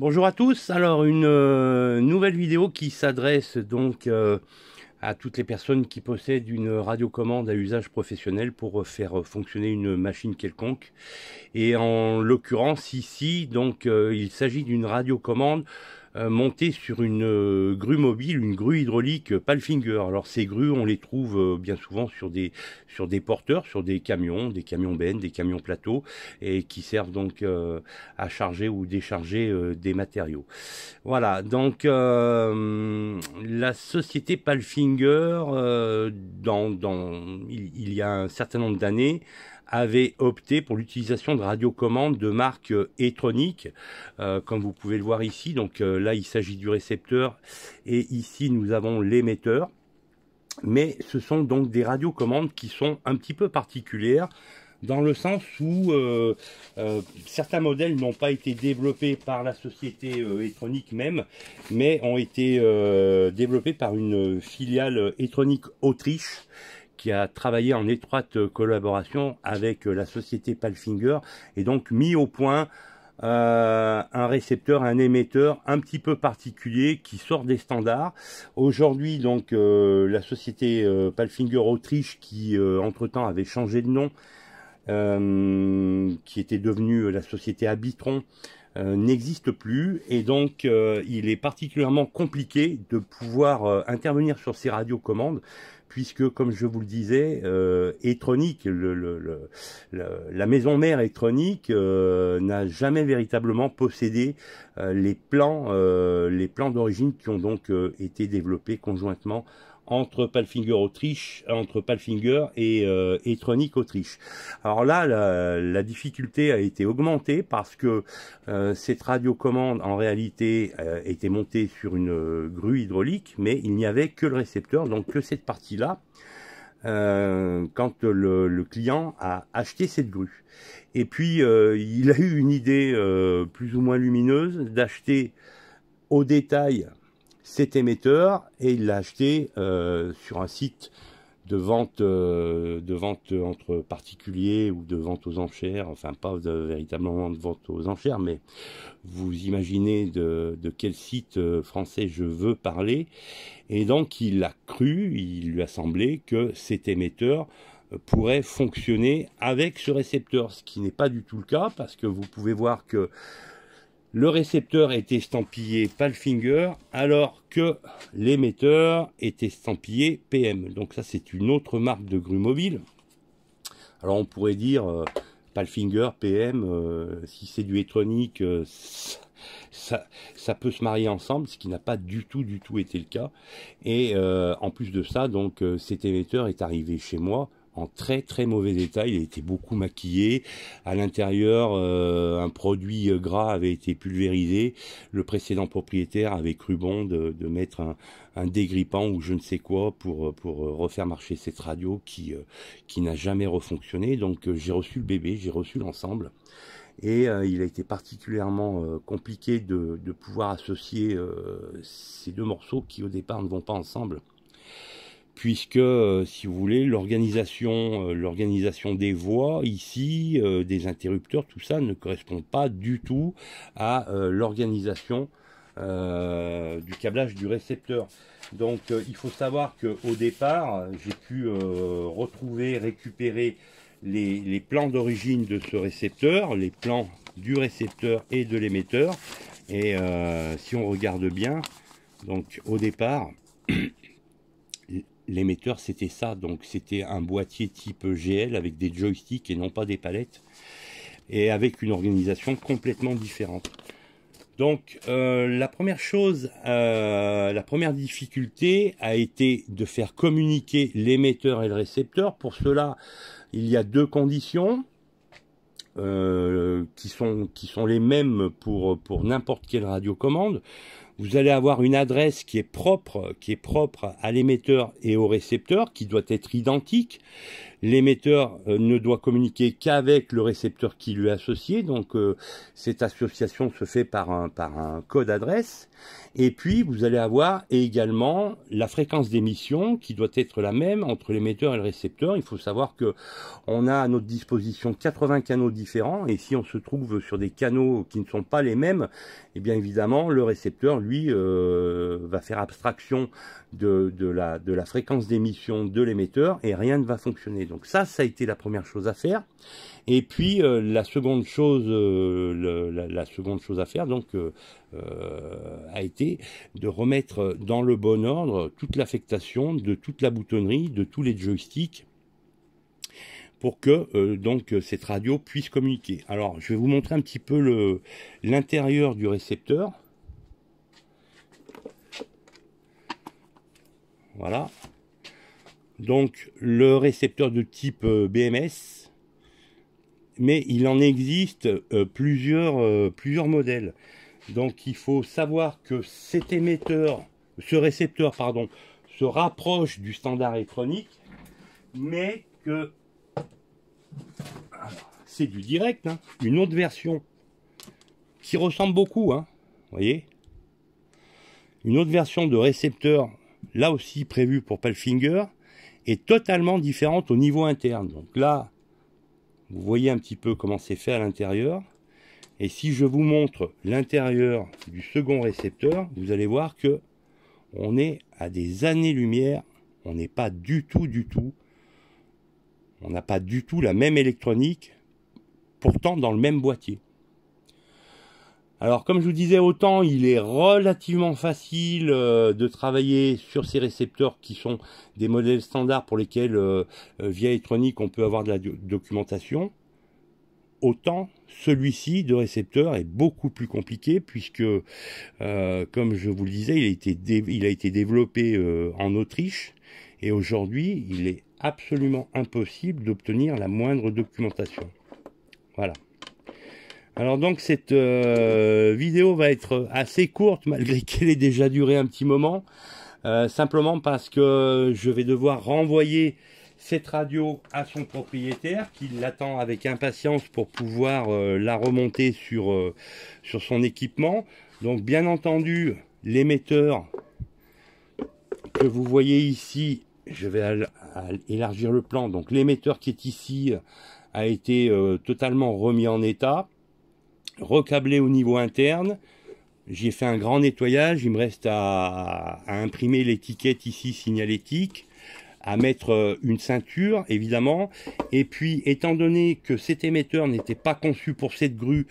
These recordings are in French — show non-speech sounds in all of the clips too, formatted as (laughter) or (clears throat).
Bonjour à tous. Alors une euh, nouvelle vidéo qui s'adresse donc euh, à toutes les personnes qui possèdent une radiocommande à usage professionnel pour euh, faire fonctionner une machine quelconque. Et en l'occurrence ici, donc il s'agit d'une radiocommande euh, monté sur une euh, grue mobile, une grue hydraulique Palfinger. Alors ces grues, on les trouve euh, bien souvent sur des, sur des porteurs, sur des camions, des camions ben, des camions plateaux, et qui servent donc à charger ou décharger des matériaux. Voilà, donc la société Palfinger, dans, dans, il, y a un certain nombre d'années, avait opté pour l'utilisation de radiocommandes de marque Etronic, euh, euh, comme vous pouvez le voir ici. Donc euh, là, il s'agit du récepteur et ici, nous avons l'émetteur. Mais ce sont donc des radiocommandes qui sont un petit peu particulières dans le sens où certains modèles n'ont pas été développés par la société euh, même, mais ont été développés par une filiale Etronic Autriche qui a travaillé en étroite euh, collaboration avec euh, la société Palfinger et donc mis au point euh, un récepteur, un émetteur un petit peu particulier qui sort des standards. Aujourd'hui, donc, la société Palfinger Autriche, qui entre-temps avait changé de nom, qui était devenue la société Abitron, n'existe plus et donc il est particulièrement compliqué de pouvoir intervenir sur ces radiocommandes puisque, comme je vous le disais, euh, le, la maison mère Etronic, euh, n'a jamais véritablement possédé euh, les plans, euh, les plans d'origine qui ont donc été développés conjointement entre Palfinger Autriche, entre Palfinger et, euh, Tronic Autriche. Alors là, la, difficulté a été augmentée parce que euh, cette radiocommande en réalité euh, était montée sur une euh, grue hydraulique, mais il n'y avait que le récepteur, donc que cette partie-là. quand le, client a acheté cette grue. Et puis, il a eu une idée plus ou moins lumineuse d'acheter au détail cet émetteur et il l'a acheté euh, sur un site de vente, euh, de vente entre particuliers ou de vente aux enchères, enfin pas véritablement de vente aux enchères, mais vous imaginez de, de quel site euh, français je veux parler. Et donc il a cru, il lui a semblé que cet émetteur pourrait fonctionner avec ce récepteur, ce qui n'est pas du tout le cas, parce que vous pouvez voir que le récepteur est estampillé Palfinger alors que l'émetteur est estampillé PM. Donc ça c'est une autre marque de grue mobile. Alors on pourrait dire euh, Palfinger, PM, euh, si c'est du électronique, euh, ça, ça, peut se marier ensemble, ce qui n'a pas du tout du tout été le cas. Et en plus de ça, donc cet émetteur est arrivé chez moi en très très mauvais état. Il a été beaucoup maquillé. À l'intérieur, euh, un produit euh, gras avait été pulvérisé. Le précédent propriétaire avait cru bon de, mettre un, un, dégrippant ou je ne sais quoi pour euh, pour refaire marcher cette radio qui qui n'a jamais refonctionné. Donc j'ai reçu le bébé, j'ai reçu l'ensemble. Et il a été particulièrement compliqué de, de, pouvoir associer ces deux morceaux qui au départ ne vont pas ensemble puisque, euh, si vous voulez, l'organisation, euh, l'organisation des voix ici, euh, des interrupteurs, tout ça ne correspond pas du tout à l'organisation du câblage du récepteur. Donc, il faut savoir que au départ, j'ai pu retrouver, récupérer les, les plans d'origine de ce récepteur, les plans du récepteur et de l'émetteur. Et si on regarde bien, donc au départ, (clears throat) l'émetteur, c'était ça. Donc, c'était un boîtier type GL avec des joysticks et non pas des palettes. Et avec une organisation complètement différente. Donc, euh, la première chose, euh, la première difficulté a été de faire communiquer l'émetteur et le récepteur. Pour cela, il y a deux conditions. Euh, qui, sont, qui sont les mêmes pour, pour n'importe quelle radiocommande. Vous allez avoir une adresse qui est propre, qui est propre à l'émetteur et au récepteur, qui doit être identique. L'émetteur euh, ne doit communiquer qu'avec le récepteur qui lui est associé, donc euh, cette association se fait par un, par un code adresse. Et puis vous allez avoir également la fréquence d'émission qui doit être la même entre l'émetteur et le récepteur. Il faut savoir que on a à notre disposition 80 canaux différents et si on se trouve sur des canaux qui ne sont pas les mêmes, et eh bien évidemment le récepteur lui euh, va faire abstraction de, la, de la fréquence d'émission de l'émetteur et rien ne va fonctionner. Donc ça, ça a été la première chose à faire. Et puis euh, la seconde chose, euh, la, seconde chose à faire, donc, euh, a été de remettre dans le bon ordre toute l'affectation de toute la boutonnerie, de tous les joysticks pour que donc cette radio puisse communiquer. Alors je vais vous montrer un petit peu l'intérieur du récepteur. Voilà donc le récepteur de type euh, BMS, mais il en existe euh, euh, plusieurs, modèles. Donc il faut savoir que cet émetteur, ce récepteur, pardon, se rapproche du standard électronique, mais que c'est du direct, hein, une autre version qui ressemble beaucoup, hein, voyez, une autre version de récepteur, là aussi prévue pour Pelfinger est totalement différente au niveau interne. Donc là, vous voyez un petit peu comment c'est fait à l'intérieur. Et si je vous montre l'intérieur du second récepteur, vous allez voir que on est à des années-lumière, on n'est pas du tout, du tout, on n'a pas du tout la même électronique, pourtant dans le même boîtier. Alors comme je vous disais, autant il est relativement facile euh, de travailler sur ces récepteurs qui sont des modèles standards pour lesquels euh, euh, via électronique on peut avoir de la documentation, autant celui-ci de récepteur est beaucoup plus compliqué puisque, comme je vous le disais, il a été, il a été développé en Autriche et aujourd'hui il est absolument impossible d'obtenir la moindre documentation. Voilà. Alors donc cette euh, vidéo va être assez courte malgré (laughs) qu'elle ait déjà duré un petit moment, euh, simplement parce que je vais devoir renvoyer cette radio à son propriétaire qui l'attend avec impatience pour pouvoir euh, la remonter sur, sur son équipement. Donc bien entendu l'émetteur que vous voyez ici, je vais élargir le plan, donc l'émetteur qui est ici a été totalement remis en état recablé au niveau interne. J'ai fait un grand nettoyage. Il me reste à, imprimer l'étiquette ici signalétique, à mettre euh, une ceinture évidemment. Et puis, étant donné que cet émetteur n'était pas conçu pour cette grue,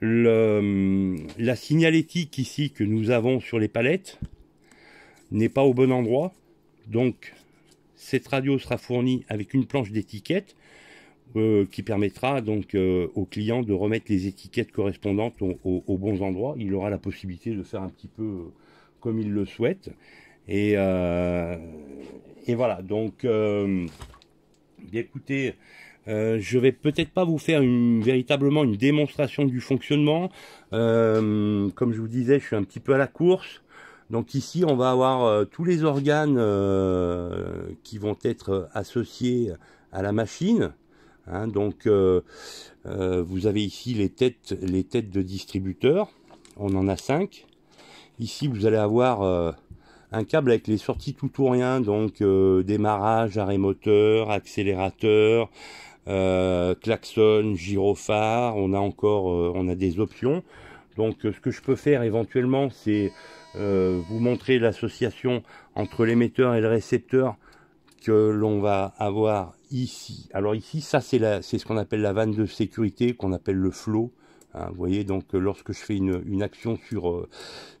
le, hum, la signalétique ici que nous avons sur les palettes n'est pas au bon endroit. Donc, cette radio sera fournie avec une planche d'étiquette euh, qui permettra donc euh, au client de remettre les étiquettes correspondantes aux, bons endroits. Il aura la possibilité de faire un petit peu euh, comme il le souhaite. Et, et voilà, donc écoutez, je vais peut-être pas vous faire une, véritablement une démonstration du fonctionnement. comme je vous disais, je suis un petit peu à la course. Donc ici, on va avoir tous les organes qui vont être associés à la machine. Hein. donc euh, euh, vous avez ici les têtes, les têtes de distributeurs, on en a 5. Ici vous allez avoir euh, un câble avec les sorties tout ou rien, donc démarrage, arrêt moteur, accélérateur, klaxon, gyrophare, on a encore on a des options. Donc ce que je peux faire éventuellement c'est vous montrer l'association entre l'émetteur et le récepteur que l'on va avoir ici. Alors ici, ça c'est c'est ce qu'on appelle la vanne de sécurité, qu'on appelle le flow. Hein. vous voyez, donc euh, lorsque je fais une, action sur, euh,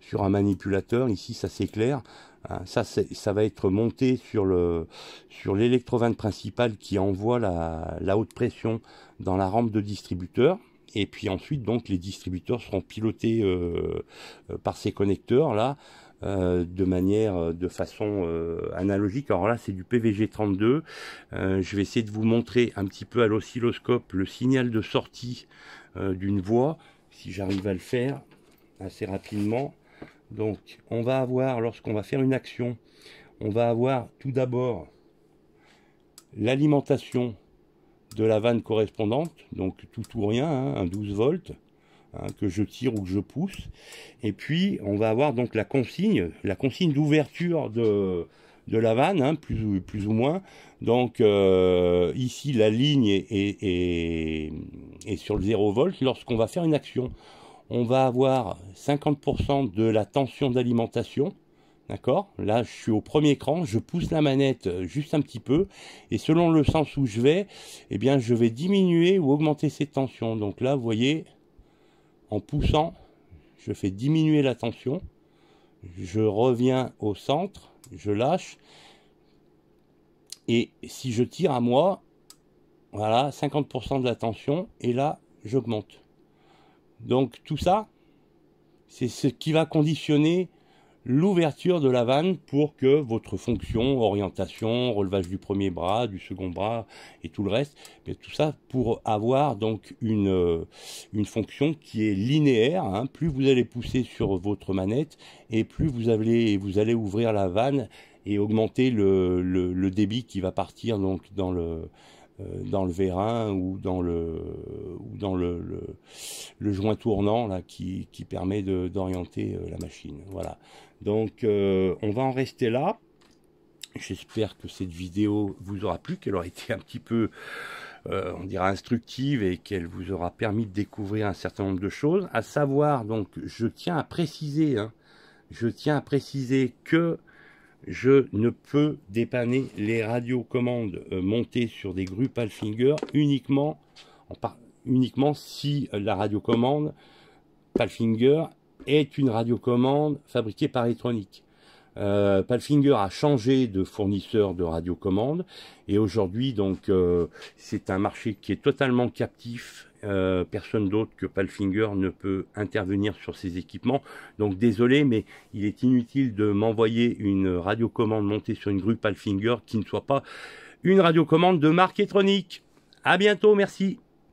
sur un manipulateur, ici ça s'éclaire. clair hein. ça, ça va être monté sur le sur l'électrovanne principale qui envoie la, haute pression dans la rampe de distributeur et puis ensuite donc les distributeurs seront pilotés euh, par ces connecteurs là euh, de manière, euh, de façon euh, analogique. Alors là, c'est du PVG 32. je vais essayer de vous montrer un petit peu à l'oscilloscope le signal de sortie d'une voie, si j'arrive à le faire assez rapidement. Donc, on va avoir, lorsqu'on va faire une action, on va avoir tout d'abord l'alimentation de la vanne correspondante, donc tout ou rien, hein, un 12 volts. Hein, que je tire ou que je pousse. Et puis, on va avoir donc la consigne, la consigne d'ouverture de, de la vanne, hein, plus, ou moins. Donc euh, ici, la ligne est, est, sur le 0 volt lorsqu'on va faire une action. On va avoir 50% de la tension d'alimentation. D'accord Là, je suis au premier cran, je pousse la manette juste un petit peu, et selon le sens où je vais, eh bien, je vais diminuer ou augmenter cette tension. Donc là, vous voyez, poussant, je fais diminuer la tension, je reviens au centre, je lâche, et si je tire à moi, voilà, 50% de la tension, et là, j'augmente. Donc tout ça, c'est ce qui va conditionner l'ouverture de la vanne pour que votre fonction, orientation, relevage du premier bras, du second bras et tout le reste, mais tout ça pour avoir donc une, euh, une fonction qui est linéaire. Hein. Plus vous allez pousser sur votre manette et plus vous allez, vous allez ouvrir la vanne et augmenter le, le, le débit qui va partir donc dans le euh, dans le vérin ou dans le, ou dans le, le, joint tournant là, qui, qui permet d'orienter euh, la machine. Voilà. Donc euh, on va en rester là. J'espère que cette vidéo vous aura plu, qu'elle aura été un petit peu, on dira, instructive et qu'elle vous aura permis de découvrir un certain nombre de choses. À savoir, donc, je tiens à préciser, hein, je tiens à préciser que je ne peux dépanner les radiocommandes euh, montées sur des grues Palfinger uniquement, uniquement si euh, la radiocommande Palfinger est une radiocommande fabriquée par Electronic. Euh, Palfinger a changé de fournisseur de radiocommande et aujourd'hui donc c'est un marché qui est totalement captif euh, personne d'autre que Palfinger ne peut intervenir sur ces équipements. Donc désolé, mais il est inutile de m'envoyer une radiocommande montée sur une grue Palfinger qui ne soit pas une radiocommande de marque électronique. À bientôt, merci.